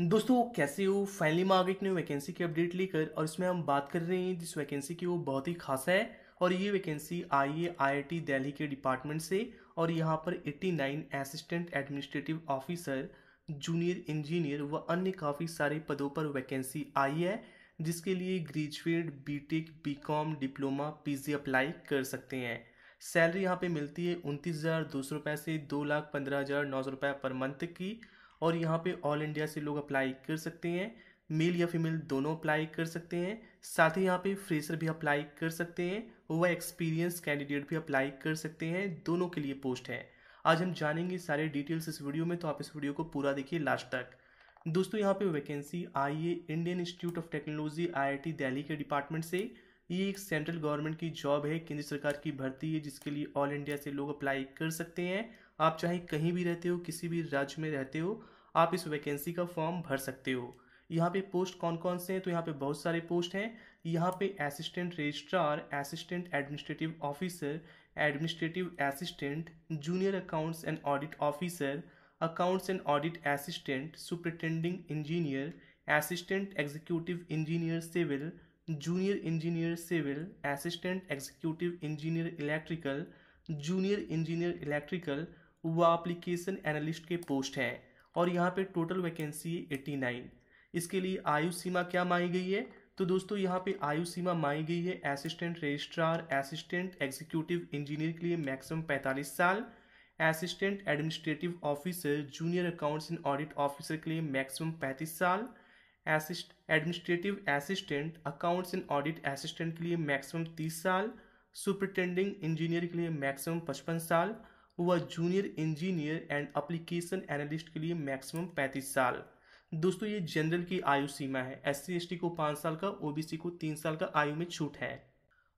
दोस्तों कैसे हो फाइनली मार्केट ने वैकेंसी की अपडेट लेकर और इसमें हम बात कर रहे हैं जिस वैकेंसी की वो बहुत ही खास है और ये vacancy I A I T Delhi के डिपार्टमेंट से और यहाँ पर 89 assistant administrative officer junior engineer व अन्य काफ़ी सारे पदों पर वैकेंसी आई है जिसके लिए graduate B tech diploma P apply कर सकते हैं सैलरी यहाँ पे मिलती है उनतीस हज़ार दो सौ रुपये से दो लाख पंद्रह हज़ार नौ सौ रुपये पर मंथ की और यहाँ पे ऑल इंडिया से लोग अप्लाई कर सकते हैं मेल या फीमेल दोनों अप्लाई कर सकते हैं साथ ही यहाँ पे फ्रेशर भी अप्लाई कर सकते हैं व एक्सपीरियंस कैंडिडेट भी अप्लाई कर सकते हैं दोनों के लिए पोस्ट है आज हम जानेंगे सारे डिटेल्स इस वीडियो में तो आप इस वीडियो को पूरा देखिए लास्ट तक दोस्तों यहाँ पे वैकेंसी आई है Indian Institute of Technology I Delhi के डिपार्टमेंट से ये एक सेंट्रल गवर्नमेंट की जॉब है केंद्र सरकार की भर्ती है जिसके लिए ऑल इंडिया से लोग अप्लाई कर सकते हैं आप चाहे कहीं भी रहते हो किसी भी राज्य में रहते हो आप इस वैकेंसी का फॉर्म भर सकते हो यहाँ पे पोस्ट कौन कौन से हैं तो यहाँ पे बहुत सारे पोस्ट हैं यहाँ पे assistant registrar assistant administrative officer administrative assistant junior accounts and audit officer accounts and audit assistant superintending engineer assistant executive engineer civil junior engineer civil assistant executive engineer electrical junior engineer electrical वह application analyst के post हैं और यहाँ पे total vacancy eighty nine इसके लिए आयु सीमा क्या मांगी गई है तो दोस्तों यहाँ पे आयु सीमा मांगी गई है assistant registrar assistant executive engineer के लिए मैक्सिमम पैंतालीस साल assistant administrative officer junior accounts and audit officer के लिए मैक्सिमम पैंतीस साल assist administrative assistant accounts and audit assistant के लिए मैक्सिमम तीस साल सुपरटेंडिंग इंजीनियर के लिए मैक्सिमम पचपन साल व junior engineer and application analyst के लिए मैक्सिमम पैंतीस साल दोस्तों ये जनरल की आयु सीमा है एस सी को पाँच साल का ओ को तीन साल का आयु में छूट है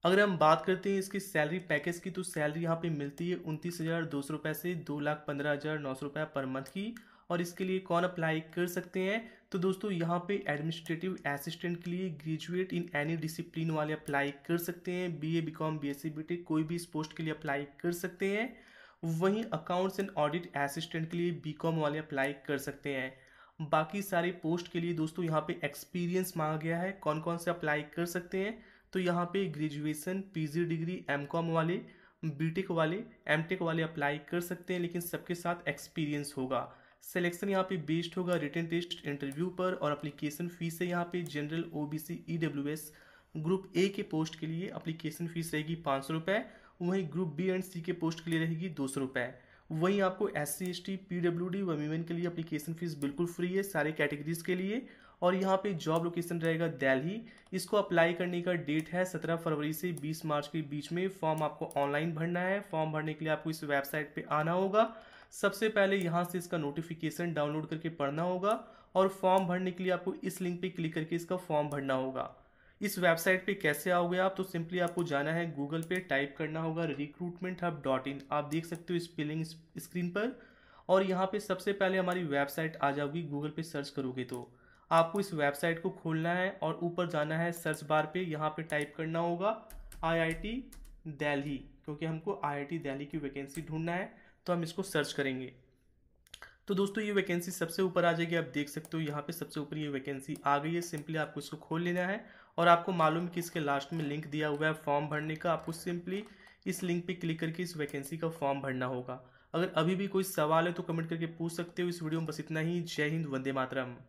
अगर हम बात करते हैं इसकी सैलरी पैकेज की तो सैलरी यहाँ पे मिलती है उनतीस हज़ार दो सौ रुपये से दो लाख पंद्रह हज़ार नौ सौ रुपये पर मंथ की और इसके लिए कौन अप्लाई कर सकते हैं तो दोस्तों यहाँ पे एडमिनिस्ट्रेटिव असिस्टेंट के लिए ग्रेजुएट इन एनी डिसिप्लिन वाले अप्लाई कर सकते हैं B A B com B S C B tech कोई भी इस पोस्ट के लिए अप्लाई कर सकते हैं वहीं अकाउंट्स एंड ऑडिट असिस्टेंट के लिए बी वाले अप्लाई कर सकते हैं बाकी सारे पोस्ट के लिए दोस्तों यहाँ पे एक्सपीरियंस मांगा गया है कौन कौन से अप्लाई कर सकते हैं तो यहाँ पे ग्रेजुएशन पीजी डिग्री एमकॉम वाले बीटेक वाले एमटेक वाले अप्लाई कर सकते हैं लेकिन सबके साथ एक्सपीरियंस होगा सिलेक्शन यहाँ पे बेस्ड होगा रिटर्न टेस्ट इंटरव्यू पर और अप्लीकेशन फ़ीस है यहाँ पे general O B group A के पोस्ट के लिए अप्लीकेशन फ़ीस रहेगी पाँच सौ वहीं ग्रुप बी एंड सी के पोस्ट के लिए रहेगी दो सौ रुपये वहीं आपको S C S T P W D व वीमेन के लिए अप्लीकेशन फीस बिल्कुल फ्री है सारे कैटेगरीज के लिए और यहाँ पे जॉब लोकेशन रहेगा दिल्ली इसको अप्लाई करने का डेट है 17 फरवरी से 20 मार्च के बीच में फॉर्म आपको ऑनलाइन भरना है फॉर्म भरने के लिए आपको इस वेबसाइट पे आना होगा सबसे पहले यहाँ से इसका नोटिफिकेशन डाउनलोड करके पढ़ना होगा और फॉर्म भरने के लिए आपको इस लिंक पे क्लिक करके इसका फॉर्म भरना होगा इस वेबसाइट पे कैसे आओगे आप तो सिंपली आपको जाना है गूगल पे टाइप करना होगा रिक्रूटमेंट हब डॉट इन आप देख सकते हो स्पेलिंग स्क्रीन पर और यहाँ पे सबसे पहले हमारी वेबसाइट आ जाओगी गूगल पे सर्च करोगे तो आपको इस वेबसाइट को खोलना है और ऊपर जाना है सर्च बार पे यहाँ पे टाइप करना होगा आईआईटी दिल्ली क्योंकि हमको आईआईटी दिल्ली की वैकेंसी ढूंढना है तो हम इसको सर्च करेंगे तो दोस्तों ये वैकेंसी सबसे ऊपर आ जाएगी आप देख सकते हो यहाँ पे सबसे ऊपर ये वैकेंसी आ गई है सिंपली आपको इसको खोल लेना है और आपको मालूम कि इसके लास्ट में लिंक दिया हुआ है फॉर्म भरने का आपको सिंपली इस लिंक पे क्लिक करके इस वैकेंसी का फॉर्म भरना होगा अगर अभी भी कोई सवाल है तो कमेंट करके पूछ सकते हो इस वीडियो में बस इतना ही जय हिंद वंदे मातरम